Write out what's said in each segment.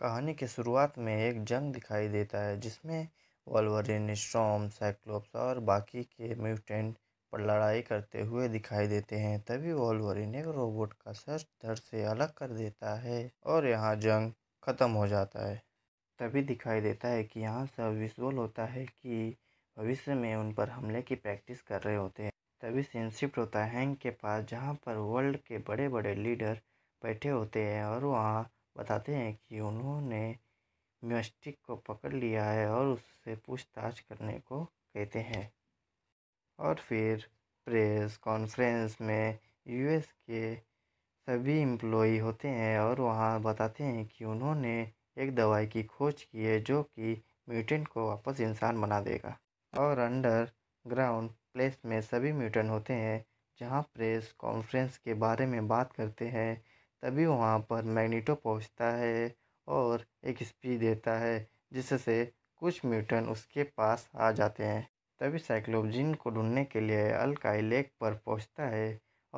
कहानी की शुरुआत में एक जंग दिखाई देता है जिसमें वॉलवरिन स्ट्रॉम साइक्लोप्स और बाकी के म्यूटेंट पर लड़ाई करते हुए दिखाई देते हैं तभी वॉलवरिन एक रोबोट का सर धड़ से अलग कर देता है और यहाँ जंग ख़त्म हो जाता है तभी दिखाई देता है कि यहाँ सब विजुअल होता है कि भविष्य में उन पर हमले की प्रैक्टिस कर रहे होते हैं तभी सीन होता है हैंग के पास जहाँ पर वर्ल्ड के बड़े बड़े लीडर बैठे होते हैं और वहाँ बताते हैं कि उन्होंने म्यूस्टिक को पकड़ लिया है और उससे पूछताछ करने को कहते हैं और फिर प्रेस कॉन्फ्रेंस में यूएस के सभी एम्प्लॉई होते हैं और वहाँ बताते हैं कि उन्होंने एक दवाई की खोज की है जो कि म्यूटेंट को वापस इंसान बना देगा और अंडर ग्राउंड प्लेस में सभी म्यूटेंट होते हैं जहाँ प्रेस कॉन्फ्रेंस के बारे में बात करते हैं तभी वहाँ पर मैग्नीटो पहुँचता है और एक स्पीड देता है जिससे कुछ म्यूटन उसके पास आ जाते हैं तभी साइक्लोबजिन को ढूंढने के लिए अलकाई लेक पर पहुँचता है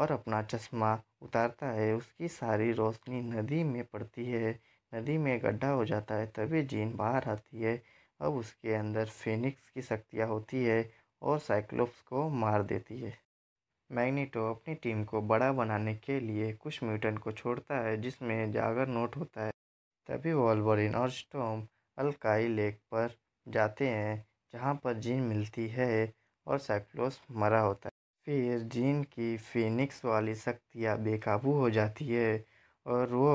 और अपना चश्मा उतारता है उसकी सारी रोशनी नदी में पड़ती है नदी में गड्ढा हो जाता है तभी जीन बाहर आती है अब उसके अंदर फिनिक्स की शक्तियाँ होती है और साइक्लोप्स को मार देती है मैग्नेटो अपनी टीम को बड़ा बनाने के लिए कुछ म्यूटेंट को छोड़ता है जिसमें जागर नोट होता है तभी वॉल्वरिन और स्टोम अलकाई लेक पर जाते हैं जहाँ पर जीन मिलती है और साइक्लोस मरा होता है फिर जीन की फिनिक्स वाली शक्तियाँ बेकाबू हो जाती है और वो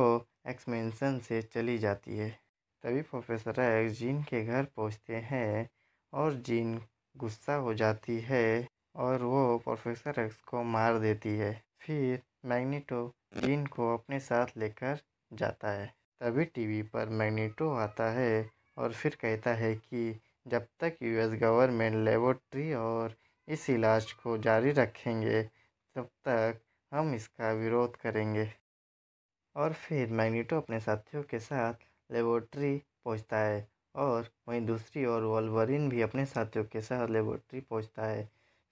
एक्समेंशन से चली जाती है तभी प्रोफेसर एक्स जीन के घर पहुँचते हैं और जीन गुस्सा हो जाती है और वो प्रोफेसर एक्स को मार देती है फिर मैग्नीटो जीन को अपने साथ लेकर जाता है तभी टीवी पर मैग्नीटो आता है और फिर कहता है कि जब तक यूएस गवर्नमेंट लेबोरेटरी और इस इलाज को जारी रखेंगे तब तक हम इसका विरोध करेंगे और फिर मैग्नीटो अपने साथियों के साथ लेबोरेटरी पहुंचता है और वहीं दूसरी ओर वॉल्वरिन भी अपने साथियों के साथ लेबोरेटरी पहुंचता है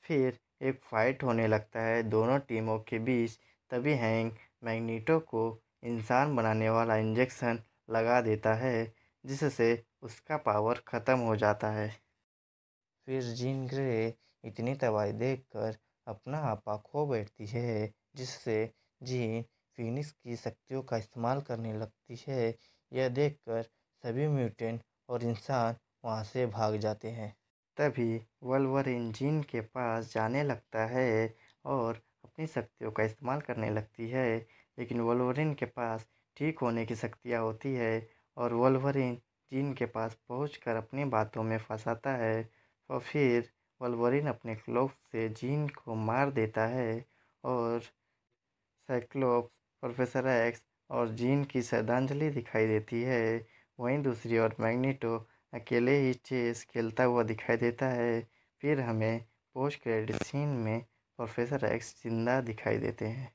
फिर एक फाइट होने लगता है दोनों टीमों के बीच तभी हैंग मैग्नीटो को इंसान बनाने वाला इंजेक्शन लगा देता है जिससे उसका पावर ख़त्म हो जाता है फिर जीन ग्रे इतनी तबाही देखकर अपना आपा खो बैठती है जिससे जीन फिनिक्स की शक्तियों का इस्तेमाल करने लगती है यह देखकर सभी म्यूटेंट और इंसान वहाँ से भाग जाते हैं तभी वल्वर इंजिन के पास जाने लगता है और अपनी शक्तियों का इस्तेमाल करने लगती है लेकिन वल्वरिन के पास ठीक होने की शक्तियाँ होती है और वल्वरिन जीन के पास पहुँच कर अपनी बातों में फंसाता है और फिर वल्वरिन अपने क्लोप से जीन को मार देता है और साइक्लोप्स प्रोफेसर एक्स और जीन की श्रद्धांजलि दिखाई देती है वहीं दूसरी ओर मैग्नीटो अकेले ही चेस खेलता हुआ दिखाई देता है फिर हमें पोस्ट क्रेडिट सीन में प्रोफेसर एक्स जिंदा दिखाई देते हैं